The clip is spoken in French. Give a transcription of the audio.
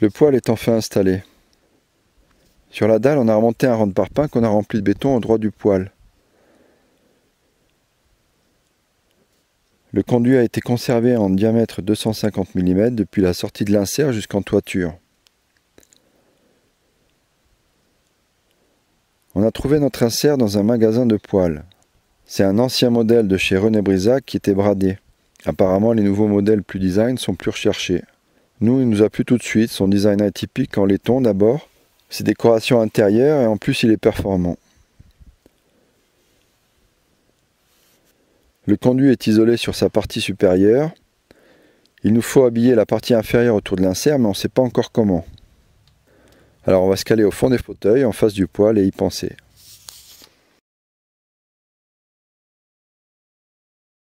le poêle est enfin installé. Sur la dalle, on a remonté un rang de parpaing qu'on a rempli de béton au droit du poêle. Le conduit a été conservé en diamètre 250 mm depuis la sortie de l'insert jusqu'en toiture. On a trouvé notre insert dans un magasin de poêles. C'est un ancien modèle de chez René Brisac qui était bradé. Apparemment, les nouveaux modèles plus design sont plus recherchés. Nous, il nous a plu tout de suite, son design atypique en laiton d'abord, ses décorations intérieures et en plus il est performant. Le conduit est isolé sur sa partie supérieure. Il nous faut habiller la partie inférieure autour de l'insert mais on ne sait pas encore comment. Alors on va se caler au fond des fauteuils en face du poêle et y penser.